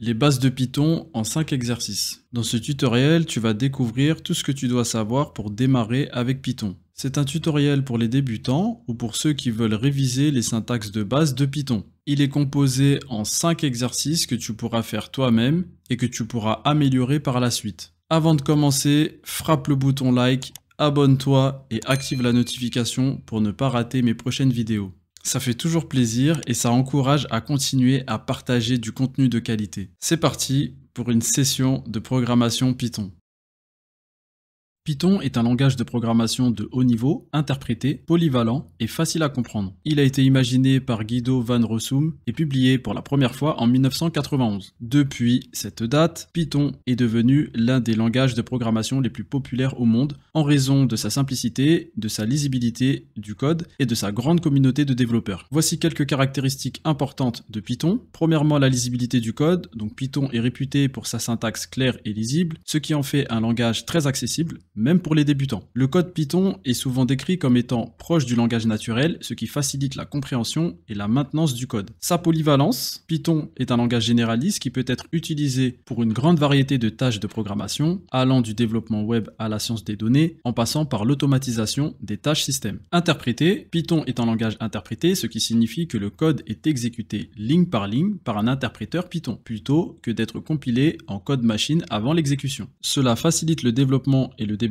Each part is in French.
Les bases de Python en 5 exercices. Dans ce tutoriel, tu vas découvrir tout ce que tu dois savoir pour démarrer avec Python. C'est un tutoriel pour les débutants ou pour ceux qui veulent réviser les syntaxes de base de Python. Il est composé en 5 exercices que tu pourras faire toi-même et que tu pourras améliorer par la suite. Avant de commencer, frappe le bouton like, abonne-toi et active la notification pour ne pas rater mes prochaines vidéos. Ça fait toujours plaisir et ça encourage à continuer à partager du contenu de qualité. C'est parti pour une session de programmation Python. Python est un langage de programmation de haut niveau, interprété, polyvalent et facile à comprendre. Il a été imaginé par Guido van Rossum et publié pour la première fois en 1991. Depuis cette date, Python est devenu l'un des langages de programmation les plus populaires au monde en raison de sa simplicité, de sa lisibilité du code et de sa grande communauté de développeurs. Voici quelques caractéristiques importantes de Python. Premièrement, la lisibilité du code. Donc Python est réputé pour sa syntaxe claire et lisible, ce qui en fait un langage très accessible même pour les débutants. Le code Python est souvent décrit comme étant proche du langage naturel, ce qui facilite la compréhension et la maintenance du code. Sa polyvalence, Python est un langage généraliste qui peut être utilisé pour une grande variété de tâches de programmation, allant du développement web à la science des données, en passant par l'automatisation des tâches système. Interprété, Python est un langage interprété, ce qui signifie que le code est exécuté ligne par ligne par un interpréteur Python, plutôt que d'être compilé en code machine avant l'exécution. Cela facilite le développement et le développement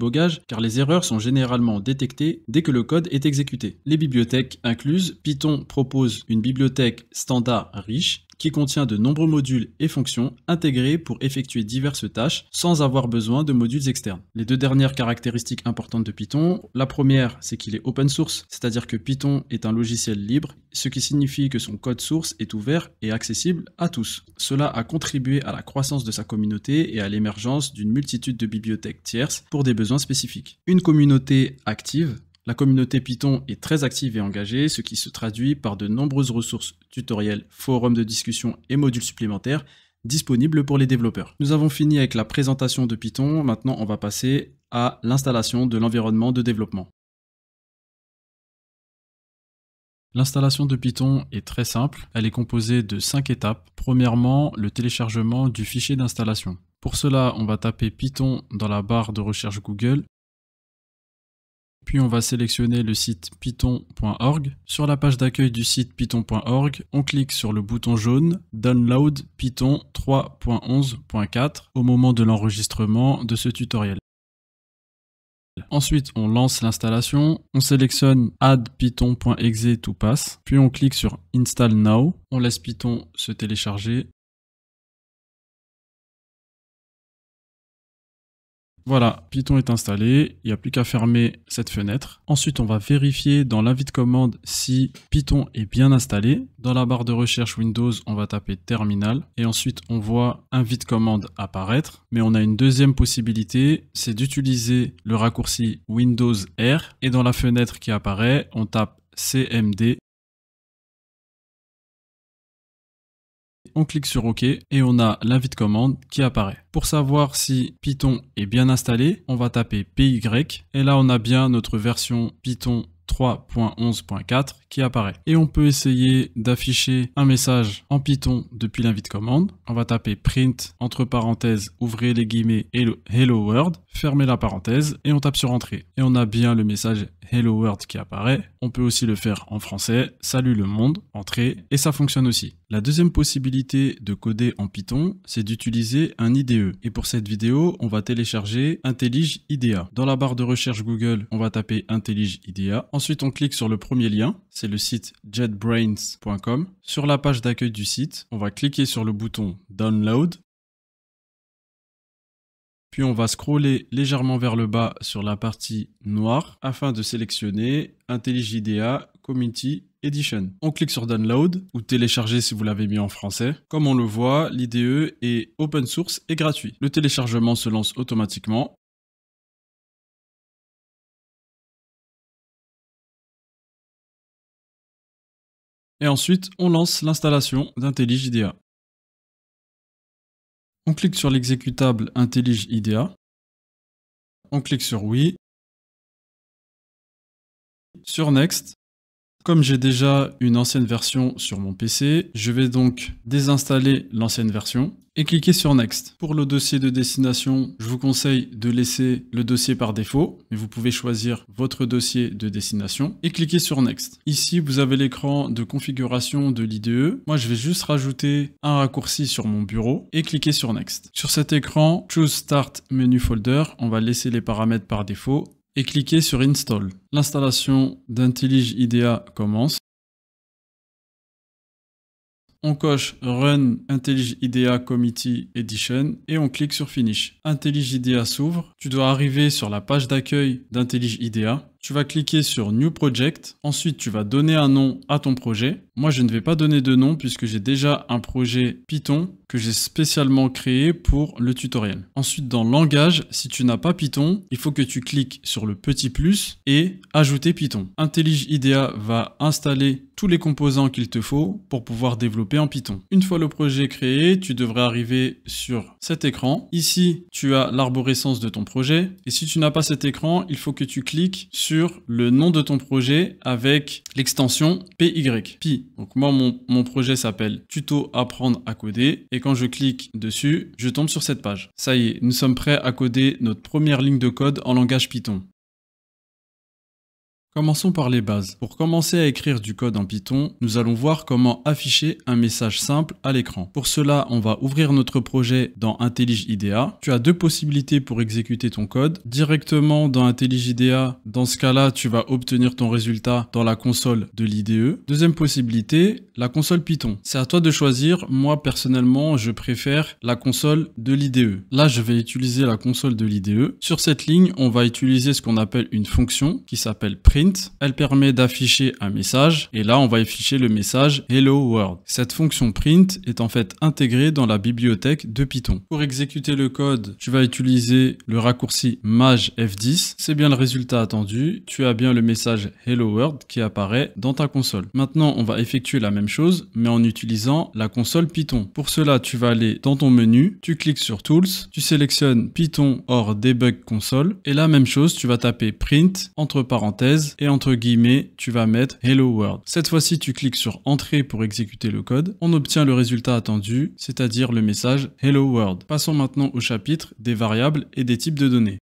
car les erreurs sont généralement détectées dès que le code est exécuté. Les bibliothèques incluses, Python propose une bibliothèque standard riche qui contient de nombreux modules et fonctions intégrés pour effectuer diverses tâches sans avoir besoin de modules externes. Les deux dernières caractéristiques importantes de Python, la première c'est qu'il est open source, c'est-à-dire que Python est un logiciel libre, ce qui signifie que son code source est ouvert et accessible à tous. Cela a contribué à la croissance de sa communauté et à l'émergence d'une multitude de bibliothèques tierces pour des besoins spécifiques. Une communauté active la communauté Python est très active et engagée, ce qui se traduit par de nombreuses ressources, tutoriels, forums de discussion et modules supplémentaires disponibles pour les développeurs. Nous avons fini avec la présentation de Python, maintenant on va passer à l'installation de l'environnement de développement. L'installation de Python est très simple, elle est composée de 5 étapes. Premièrement, le téléchargement du fichier d'installation. Pour cela, on va taper Python dans la barre de recherche Google puis on va sélectionner le site python.org. Sur la page d'accueil du site python.org, on clique sur le bouton jaune Download Python 3.11.4 au moment de l'enregistrement de ce tutoriel. Ensuite, on lance l'installation, on sélectionne add python.exe to pass, puis on clique sur install now, on laisse Python se télécharger Voilà, Python est installé, il n'y a plus qu'à fermer cette fenêtre. Ensuite, on va vérifier dans de commande si Python est bien installé. Dans la barre de recherche Windows, on va taper terminal et ensuite on voit un invite commande apparaître. Mais on a une deuxième possibilité, c'est d'utiliser le raccourci Windows R et dans la fenêtre qui apparaît, on tape CMD on clique sur OK et on a l'invite commande qui apparaît. Pour savoir si Python est bien installé, on va taper PY et là on a bien notre version Python 3.11.4 qui apparaît. Et on peut essayer d'afficher un message en Python depuis l'invite commande. On va taper print entre parenthèses, ouvrez les guillemets, le « hello world fermez la parenthèse et on tape sur entrée. Et on a bien le message Hello World qui apparaît. On peut aussi le faire en français, salut le monde, entrée, et ça fonctionne aussi. La deuxième possibilité de coder en Python, c'est d'utiliser un IDE. Et pour cette vidéo, on va télécharger IntelliJ IDEA. Dans la barre de recherche Google, on va taper IntelliJ IDEA. Ensuite, on clique sur le premier lien, c'est le site jetbrains.com. Sur la page d'accueil du site, on va cliquer sur le bouton Download puis on va scroller légèrement vers le bas sur la partie noire afin de sélectionner IntelliJDA Community Edition. On clique sur Download ou télécharger si vous l'avez mis en français. Comme on le voit, l'IDE est open source et gratuit. Le téléchargement se lance automatiquement. Et ensuite, on lance l'installation IDEA. On clique sur l'exécutable IntelliJ IDEA. On clique sur Oui. Sur Next. Comme j'ai déjà une ancienne version sur mon PC, je vais donc désinstaller l'ancienne version et cliquez sur Next. Pour le dossier de destination, je vous conseille de laisser le dossier par défaut, mais vous pouvez choisir votre dossier de destination et cliquez sur Next. Ici, vous avez l'écran de configuration de l'IDE. Moi, je vais juste rajouter un raccourci sur mon bureau et cliquez sur Next. Sur cet écran, Choose Start Menu Folder. On va laisser les paramètres par défaut et cliquez sur Install. L'installation d'IntelliJ IDEA commence. On coche Run IntelliJ IDEA Committee Edition et on clique sur Finish. IntelliJ IDEA s'ouvre. Tu dois arriver sur la page d'accueil d'IntelliJ IDEA tu vas cliquer sur New Project. Ensuite, tu vas donner un nom à ton projet. Moi, je ne vais pas donner de nom puisque j'ai déjà un projet Python que j'ai spécialement créé pour le tutoriel. Ensuite, dans langage, si tu n'as pas Python, il faut que tu cliques sur le petit plus et ajouter Python. IntelliJ IDEA va installer tous les composants qu'il te faut pour pouvoir développer en Python. Une fois le projet créé, tu devrais arriver sur cet écran. Ici, tu as l'arborescence de ton projet. Et si tu n'as pas cet écran, il faut que tu cliques sur sur le nom de ton projet avec l'extension PY. Donc moi, mon, mon projet s'appelle Tuto apprendre à coder. Et quand je clique dessus, je tombe sur cette page. Ça y est, nous sommes prêts à coder notre première ligne de code en langage Python. Commençons par les bases. Pour commencer à écrire du code en Python, nous allons voir comment afficher un message simple à l'écran. Pour cela, on va ouvrir notre projet dans IntelliJ IDEA. Tu as deux possibilités pour exécuter ton code. Directement dans IntelliJ IDEA, dans ce cas-là, tu vas obtenir ton résultat dans la console de l'IDE. Deuxième possibilité, la console Python. C'est à toi de choisir. Moi, personnellement, je préfère la console de l'IDE. Là, je vais utiliser la console de l'IDE. Sur cette ligne, on va utiliser ce qu'on appelle une fonction qui s'appelle print elle permet d'afficher un message et là on va afficher le message Hello World. Cette fonction print est en fait intégrée dans la bibliothèque de Python. Pour exécuter le code, tu vas utiliser le raccourci majf 10 C'est bien le résultat attendu. Tu as bien le message Hello World qui apparaît dans ta console. Maintenant, on va effectuer la même chose mais en utilisant la console Python. Pour cela, tu vas aller dans ton menu, tu cliques sur Tools, tu sélectionnes Python or debug console et la même chose, tu vas taper print entre parenthèses et entre guillemets, tu vas mettre Hello World. Cette fois-ci, tu cliques sur Entrée pour exécuter le code. On obtient le résultat attendu, c'est-à-dire le message Hello World. Passons maintenant au chapitre des variables et des types de données.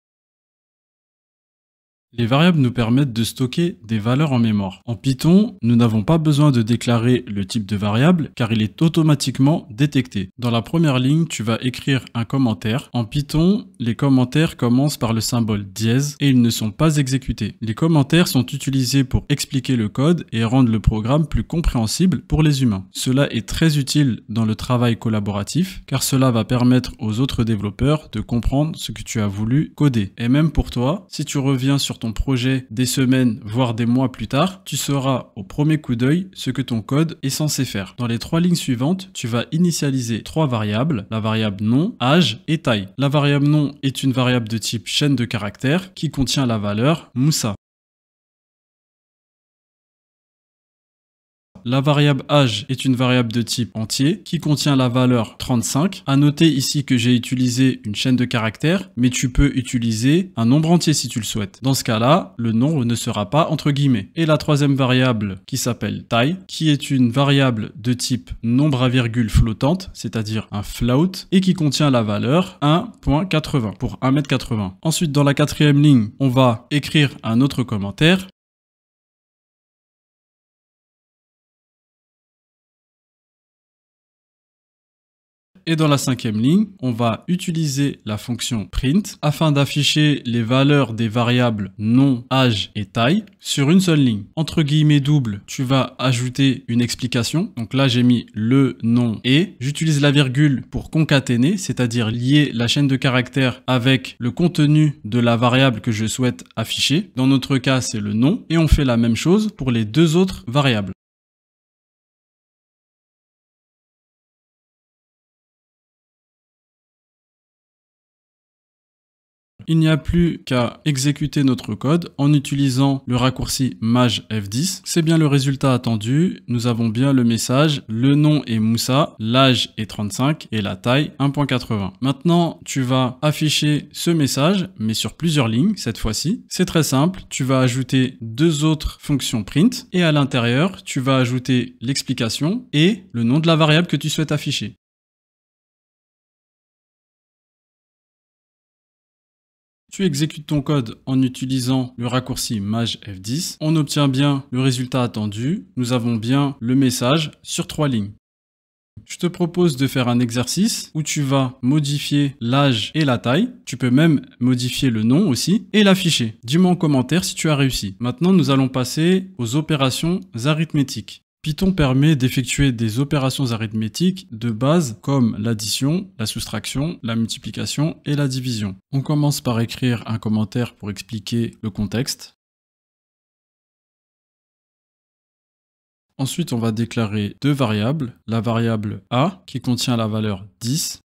Les variables nous permettent de stocker des valeurs en mémoire. En Python, nous n'avons pas besoin de déclarer le type de variable car il est automatiquement détecté. Dans la première ligne, tu vas écrire un commentaire. En Python, les commentaires commencent par le symbole dièse et ils ne sont pas exécutés. Les commentaires sont utilisés pour expliquer le code et rendre le programme plus compréhensible pour les humains. Cela est très utile dans le travail collaboratif car cela va permettre aux autres développeurs de comprendre ce que tu as voulu coder. Et même pour toi, si tu reviens sur ton projet des semaines, voire des mois plus tard, tu sauras au premier coup d'œil ce que ton code est censé faire. Dans les trois lignes suivantes, tu vas initialiser trois variables, la variable nom, âge et taille. La variable nom est une variable de type chaîne de caractères qui contient la valeur Moussa. La variable âge est une variable de type entier qui contient la valeur 35. À noter ici que j'ai utilisé une chaîne de caractères, mais tu peux utiliser un nombre entier si tu le souhaites. Dans ce cas-là, le nombre ne sera pas entre guillemets. Et la troisième variable qui s'appelle taille, qui est une variable de type nombre à virgule flottante, c'est-à-dire un float, et qui contient la valeur 1.80 pour 1m80. Ensuite, dans la quatrième ligne, on va écrire un autre commentaire Et dans la cinquième ligne, on va utiliser la fonction print afin d'afficher les valeurs des variables nom, âge et taille sur une seule ligne. Entre guillemets double, tu vas ajouter une explication. Donc là, j'ai mis le nom et. J'utilise la virgule pour concaténer, c'est-à-dire lier la chaîne de caractères avec le contenu de la variable que je souhaite afficher. Dans notre cas, c'est le nom. Et on fait la même chose pour les deux autres variables. il n'y a plus qu'à exécuter notre code en utilisant le raccourci majf 10 C'est bien le résultat attendu. Nous avons bien le message. Le nom est Moussa, l'âge est 35 et la taille 1.80. Maintenant, tu vas afficher ce message, mais sur plusieurs lignes cette fois-ci. C'est très simple. Tu vas ajouter deux autres fonctions print et à l'intérieur, tu vas ajouter l'explication et le nom de la variable que tu souhaites afficher. tu exécutes ton code en utilisant le raccourci majf F10, on obtient bien le résultat attendu, nous avons bien le message sur trois lignes. Je te propose de faire un exercice où tu vas modifier l'âge et la taille. Tu peux même modifier le nom aussi et l'afficher. Dis-moi en commentaire si tu as réussi. Maintenant, nous allons passer aux opérations arithmétiques. Python permet d'effectuer des opérations arithmétiques de base comme l'addition, la soustraction, la multiplication et la division. On commence par écrire un commentaire pour expliquer le contexte. Ensuite, on va déclarer deux variables, la variable a qui contient la valeur 10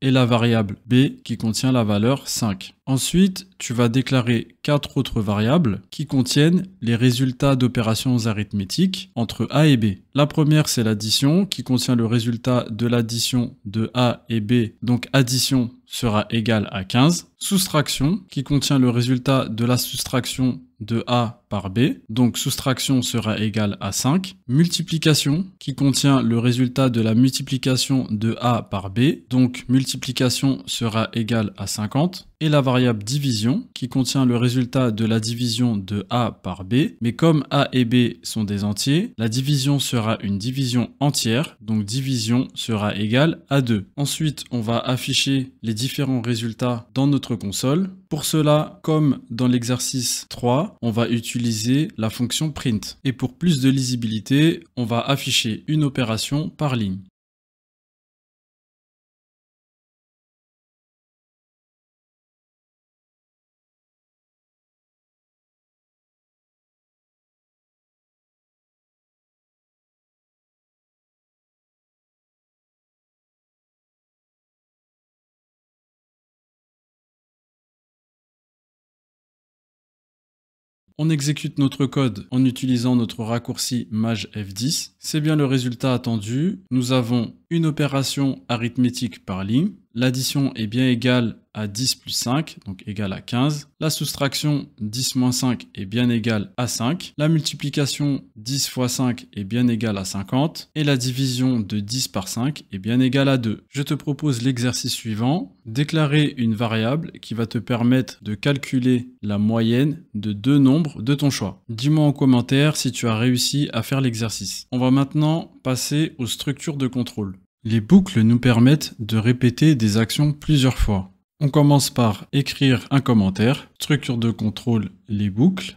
et la variable b qui contient la valeur 5. Ensuite, tu vas déclarer quatre autres variables qui contiennent les résultats d'opérations arithmétiques entre a et b. La première, c'est l'addition qui contient le résultat de l'addition de a et b, donc addition sera égale à 15 soustraction qui contient le résultat de la soustraction de A par B. Donc soustraction sera égale à 5. Multiplication qui contient le résultat de la multiplication de A par B. Donc multiplication sera égale à 50. Et la variable division qui contient le résultat de la division de A par B. Mais comme A et B sont des entiers, la division sera une division entière. Donc division sera égale à 2. Ensuite, on va afficher les différents résultats dans notre console. Pour cela, comme dans l'exercice 3, on va utiliser la fonction print. Et pour plus de lisibilité, on va afficher une opération par ligne. on exécute notre code en utilisant notre raccourci majf F10. C'est bien le résultat attendu. Nous avons une opération arithmétique par ligne L'addition est bien égale à 10 plus 5, donc égale à 15. La soustraction 10 moins 5 est bien égale à 5. La multiplication 10 fois 5 est bien égale à 50. Et la division de 10 par 5 est bien égale à 2. Je te propose l'exercice suivant. Déclarer une variable qui va te permettre de calculer la moyenne de deux nombres de ton choix. Dis-moi en commentaire si tu as réussi à faire l'exercice. On va maintenant passer aux structures de contrôle. Les boucles nous permettent de répéter des actions plusieurs fois. On commence par écrire un commentaire, structure de contrôle, les boucles.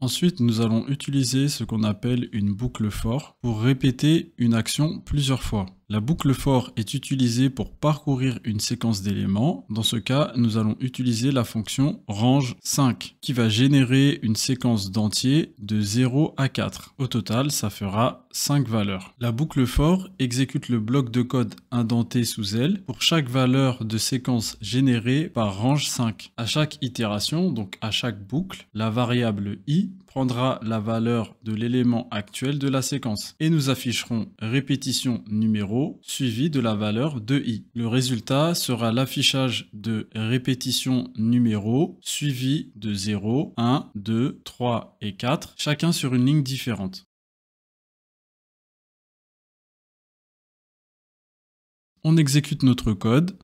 Ensuite, nous allons utiliser ce qu'on appelle une boucle fort pour répéter une action plusieurs fois. La boucle for est utilisée pour parcourir une séquence d'éléments. Dans ce cas, nous allons utiliser la fonction range 5 qui va générer une séquence d'entiers de 0 à 4. Au total, ça fera 5 valeurs. La boucle for exécute le bloc de code indenté sous elle pour chaque valeur de séquence générée par range 5. À chaque itération, donc à chaque boucle, la variable i prendra la valeur de l'élément actuel de la séquence et nous afficherons répétition numéro suivi de la valeur de i. Le résultat sera l'affichage de répétition numéro suivi de 0, 1, 2, 3 et 4, chacun sur une ligne différente. On exécute notre code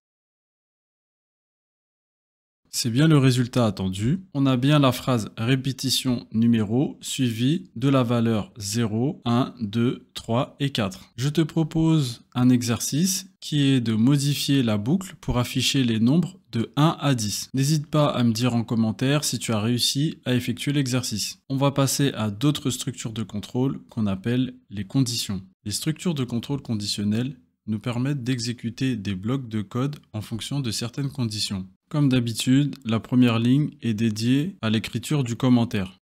c'est bien le résultat attendu. On a bien la phrase répétition numéro suivie de la valeur 0, 1, 2, 3 et 4. Je te propose un exercice qui est de modifier la boucle pour afficher les nombres de 1 à 10. N'hésite pas à me dire en commentaire si tu as réussi à effectuer l'exercice. On va passer à d'autres structures de contrôle qu'on appelle les conditions. Les structures de contrôle conditionnelles nous permettent d'exécuter des blocs de code en fonction de certaines conditions. Comme d'habitude, la première ligne est dédiée à l'écriture du commentaire.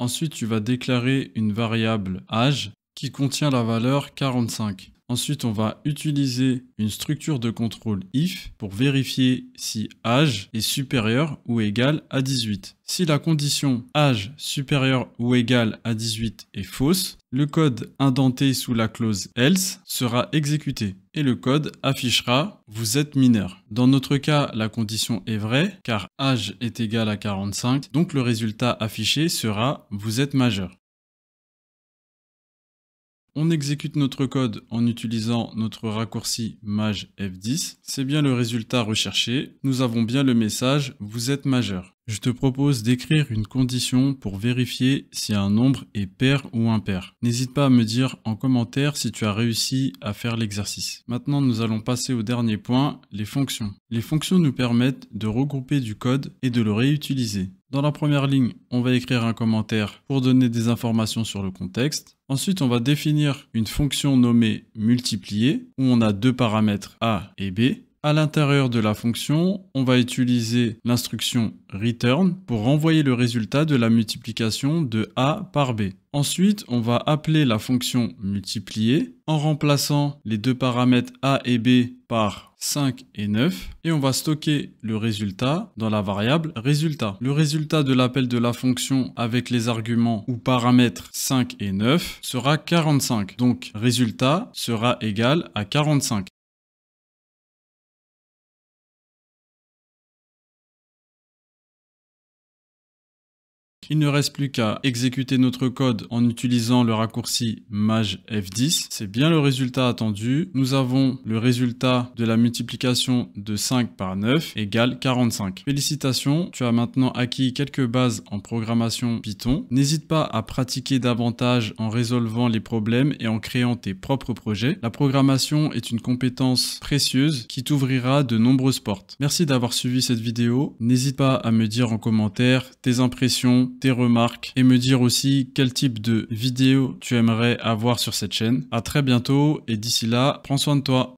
Ensuite, tu vas déclarer une variable âge qui contient la valeur 45. Ensuite, on va utiliser une structure de contrôle if pour vérifier si âge est supérieur ou égal à 18. Si la condition âge supérieur ou égal à 18 est fausse, le code indenté sous la clause else sera exécuté et le code affichera vous êtes mineur. Dans notre cas, la condition est vraie car âge est égal à 45, donc le résultat affiché sera vous êtes majeur. On exécute notre code en utilisant notre raccourci maj F10. C'est bien le résultat recherché. Nous avons bien le message « vous êtes majeur ». Je te propose d'écrire une condition pour vérifier si un nombre est pair ou impair. N'hésite pas à me dire en commentaire si tu as réussi à faire l'exercice. Maintenant, nous allons passer au dernier point, les fonctions. Les fonctions nous permettent de regrouper du code et de le réutiliser. Dans la première ligne, on va écrire un commentaire pour donner des informations sur le contexte. Ensuite, on va définir une fonction nommée multiplier où on a deux paramètres a et b à l'intérieur de la fonction, on va utiliser l'instruction return pour renvoyer le résultat de la multiplication de A par B. Ensuite, on va appeler la fonction multiplier en remplaçant les deux paramètres A et B par 5 et 9 et on va stocker le résultat dans la variable résultat. Le résultat de l'appel de la fonction avec les arguments ou paramètres 5 et 9 sera 45. Donc résultat sera égal à 45. il ne reste plus qu'à exécuter notre code en utilisant le raccourci maj f10. C'est bien le résultat attendu. Nous avons le résultat de la multiplication de 5 par 9 égale 45. Félicitations, tu as maintenant acquis quelques bases en programmation Python. N'hésite pas à pratiquer davantage en résolvant les problèmes et en créant tes propres projets. La programmation est une compétence précieuse qui t'ouvrira de nombreuses portes. Merci d'avoir suivi cette vidéo. N'hésite pas à me dire en commentaire tes impressions tes remarques et me dire aussi quel type de vidéo tu aimerais avoir sur cette chaîne. À très bientôt et d'ici là, prends soin de toi.